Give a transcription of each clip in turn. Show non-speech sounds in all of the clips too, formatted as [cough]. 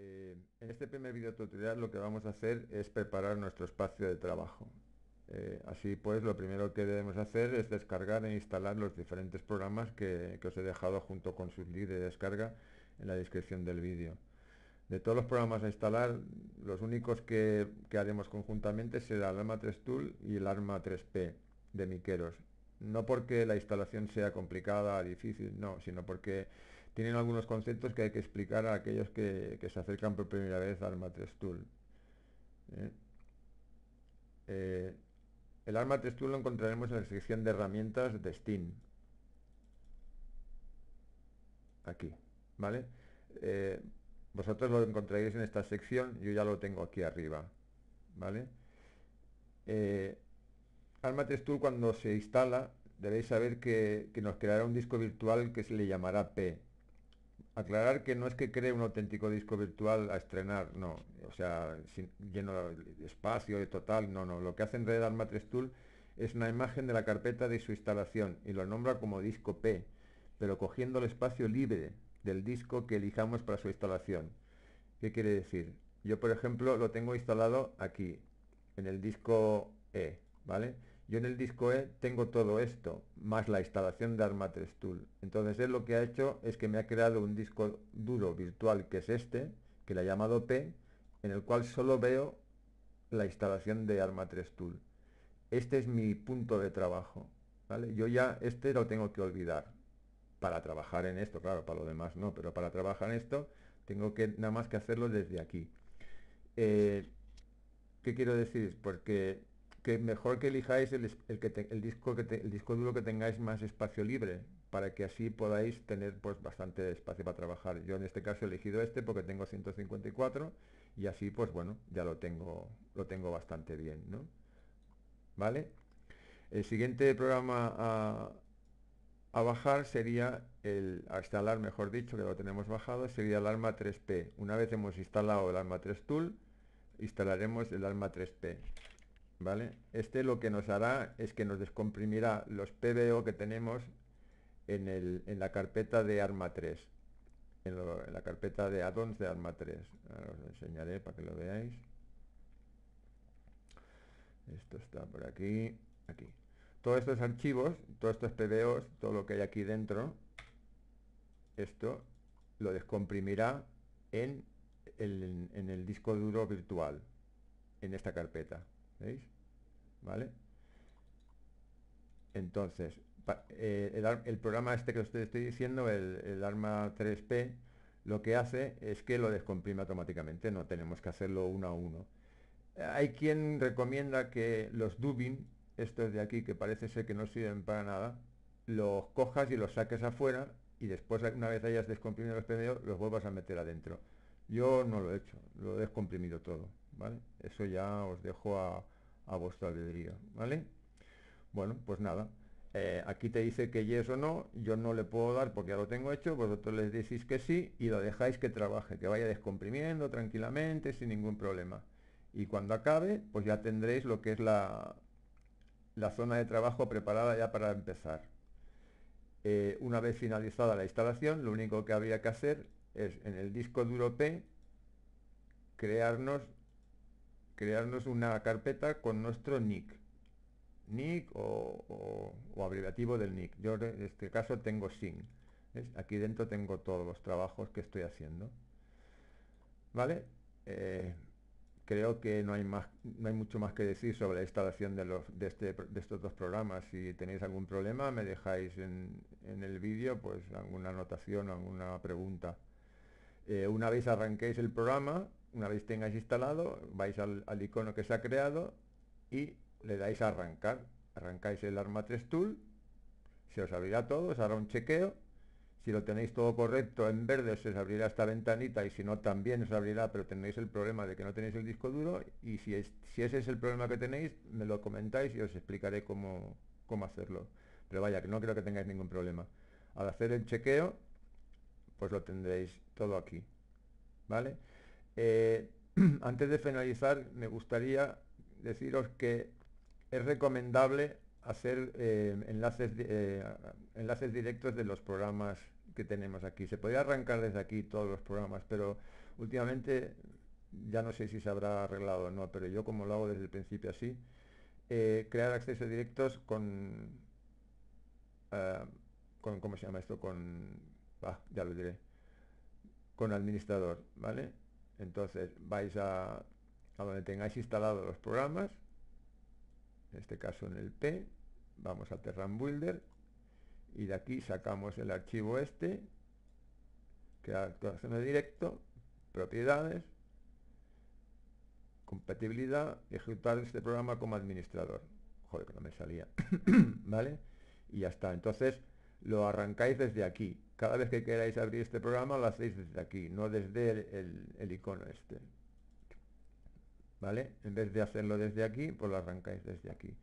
Eh, en este primer video tutorial lo que vamos a hacer es preparar nuestro espacio de trabajo. Eh, así pues, lo primero que debemos hacer es descargar e instalar los diferentes programas que, os he dejado junto con su links de descarga en la descripción del vídeo. De todos los programas a instalar, los únicos que, que haremos conjuntamente será el Arma 3 Tool y el Arma 3P de Miqueros. No porque la instalación sea complicada, difícil, no, sino porque tienen algunos conceptos que hay que explicar a aquellos que, se acercan por primera vez al Arma Tool. ¿eh? Eh, el Arma Tool lo encontraremos en la sección de herramientas de Steam. Aquí, ¿vale? Eh, vosotros lo encontraréis en esta sección, yo ya lo tengo aquí arriba, ¿vale? Arma Tool cuando se instala debéis saber que, que, nos creará un disco virtual que se le llamará P. Aclarar que no es que cree un auténtico disco virtual a estrenar, no, o sea, lleno de espacio, de total, no, no. Lo que hace en redar Matrix Tool es una imagen de la carpeta de su instalación y lo nombra como disco P, pero cogiendo el espacio libre del disco que elijamos para su instalación. ¿Qué quiere decir? Yo, por ejemplo, lo tengo instalado aquí, en el disco E, ¿vale? yo en el disco E tengo todo esto, más la instalación de Arma 3 Tool. Entonces él lo que ha hecho es que me ha creado un disco duro virtual que es este, que le ha llamado P, en el cual solo veo la instalación de Arma 3 Tool. Este es mi punto de trabajo. Yo ya este lo tengo que olvidar. Para trabajar en esto, claro, para lo demás no, pero para trabajar en esto tengo que nada más que hacerlo desde aquí. Eh, ¿Qué quiero decir? Porque mejor que elijáis el, disco que el disco duro que tengáis más espacio libre para que así podáis tener pues bastante espacio para trabajar yo en este caso he elegido este porque tengo 154 y así pues bueno ya lo tengo lo tengo bastante bien vale el siguiente programa a, a bajar sería el a instalar mejor dicho que lo tenemos bajado sería el arma 3p una vez hemos instalado el arma 3 tool instalaremos el arma 3p este lo que nos hará es que nos descomprimirá los PBO que tenemos en, la carpeta de ARMA 3, en, la carpeta de addons de ARMA 3. Ahora os enseñaré para que lo veáis. Esto está por aquí, aquí. Todos estos archivos, todos estos PBOs, todo lo que hay aquí dentro, esto lo descomprimirá en el disco duro virtual, en esta carpeta. ¿Veis? ¿Vale? Entonces, eh, el, programa este que os estoy diciendo, el, arma 3P, lo que hace es que lo descomprime automáticamente, no tenemos que hacerlo uno a uno. Hay quien recomienda que los dubin, estos de aquí que parece ser que no sirven para nada, los cojas y los saques afuera y después una vez hayas descomprimido los primeros, los vuelvas a meter adentro. Yo no lo he hecho, lo he descomprimido todo. Eso ya os dejo a, a vuestro albedrío, ¿vale? Bueno, pues nada. Eh, aquí te dice que yes o no, yo no le puedo dar porque ya lo tengo hecho, vosotros les decís que sí y lo dejáis que trabaje, que vaya descomprimiendo tranquilamente sin ningún problema. Y cuando acabe, pues ya tendréis lo que es la, la zona de trabajo preparada ya para empezar. Eh, una vez finalizada la instalación, lo único que habría que hacer es en el disco duro P crearnos crearnos una carpeta con nuestro nick nick o, o, abreviativo del nick yo en este caso tengo sin aquí dentro tengo todos los trabajos que estoy haciendo vale eh, creo que no hay más no hay mucho más que decir sobre la instalación de los de, este, de estos dos programas si tenéis algún problema me dejáis en, en el vídeo pues alguna anotación o alguna pregunta eh, una vez arranquéis el programa una vez tengáis instalado, vais al, icono que se ha creado y le dais a arrancar. Arrancáis el Arma 3 Tool, se os abrirá todo, se hará un chequeo. Si lo tenéis todo correcto en verde, se os abrirá esta ventanita y si no, también os abrirá, pero tenéis el problema de que no tenéis el disco duro. Y si, si ese es el problema que tenéis, me lo comentáis y os explicaré cómo, cómo hacerlo. Pero vaya, que no creo que tengáis ningún problema. Al hacer el chequeo, pues lo tendréis todo aquí. ¿Vale? Eh, [clears throat] antes de finalizar, me gustaría deciros que es recomendable hacer eh, enlaces, eh, enlaces directos de los programas que tenemos aquí. Se podría arrancar desde aquí todos los programas, pero últimamente ya no sé si se habrá arreglado o no, pero yo como lo hago desde el principio así, crear accesos directos ah, con, ¿cómo se llama esto? Con, ah, ya lo diré, con administrador, ¿vale? entonces vais a, donde tengáis instalados los programas en este caso en el P vamos a Terran Builder y de aquí sacamos el archivo este que actuación de directo propiedades compatibilidad ejecutar este programa como administrador joder no me salía [coughs] vale y ya está entonces lo arrancáis desde aquí cada vez que queráis abrir este programa lo hacéis desde aquí, no desde el, icono este. ¿Vale? En vez de hacerlo desde aquí, pues lo arrancáis desde aquí.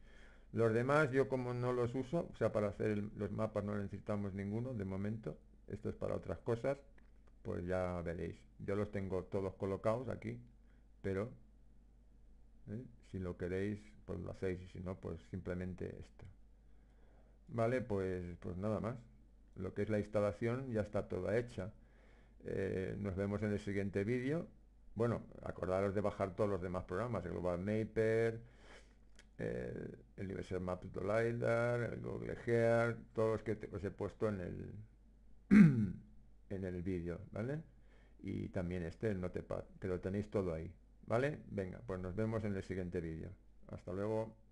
Los demás yo como no los uso, o sea, para hacer los mapas no necesitamos ninguno de momento. Esto es para otras cosas, pues ya veréis. Yo los tengo todos colocados aquí, pero ¿eh? si lo queréis, pues lo hacéis y si no, pues simplemente esto. Vale, pues, pues nada más lo que es la instalación ya está toda hecha. Eh, nos vemos en el siguiente vídeo. Bueno, acordaros de bajar todos los demás programas, el Global Maper, eh, el, Universal Map to LiDAR, el Google Gear, todos los que os he puesto en el, [clears throat] en el vídeo, ¿vale? Y también este, el Notepad, que lo tenéis todo ahí, ¿vale? Venga, pues nos vemos en el siguiente vídeo. Hasta luego.